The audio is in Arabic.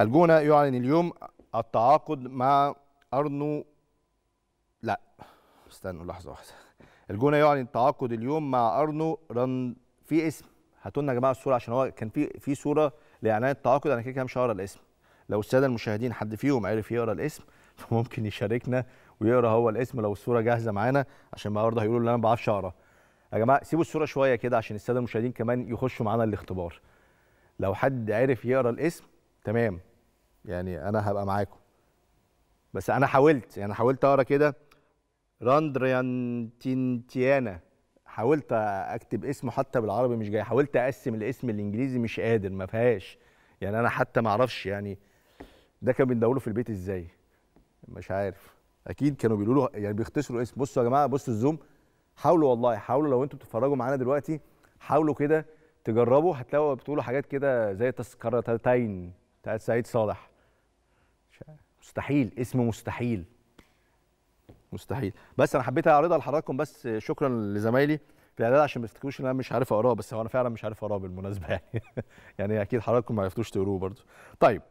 الجونة يعلن اليوم التعاقد مع أرنو لا استنوا لحظة واحدة الجونة يعلن التعاقد اليوم مع أرنو رن في اسم هاتوا لنا يا جماعة الصورة عشان هو كان في في صورة لإعلان التعاقد أنا كده كده مش هقرا الاسم لو السادة المشاهدين حد فيهم عرف يقرا الاسم فممكن يشاركنا ويقرا هو الاسم لو الصورة جاهزة معانا عشان برضه هيقولوا ان أنا ما بعرفش أقرا يا جماعة سيبوا الصورة شوية كده عشان السادة المشاهدين كمان يخشوا معانا الاختبار لو حد عرف يقرا الاسم تمام يعني انا هبقى معاكم بس انا حاولت يعني حاولت اقرا كده راندريان تينتيانا حاولت اكتب اسمه حتى بالعربي مش جاي حاولت اقسم الاسم الانجليزي مش قادر ما فيهاش يعني انا حتى ما اعرفش يعني ده كان بندوله في البيت ازاي مش عارف اكيد كانوا بيقولوا له يعني بيختصروا اسم بصوا يا جماعه بصوا الزوم حاولوا والله حاولوا لو انتوا بتتفرجوا معانا دلوقتي حاولوا كده تجربوا هتلاقوا بتقولوا حاجات كده زي تذكرتين بتاعت سعيد صالح مستحيل اسم مستحيل مستحيل بس انا حبيت اعرضها لحضراتكم بس شكرا لزمايلي في الاعداد عشان ما تفتكروش ان انا مش عارف اقراه بس هو انا فعلا مش عارف اقراه بالمناسبه يعني يعني اكيد حضراتكم ما عرفتوش تقروه برضو طيب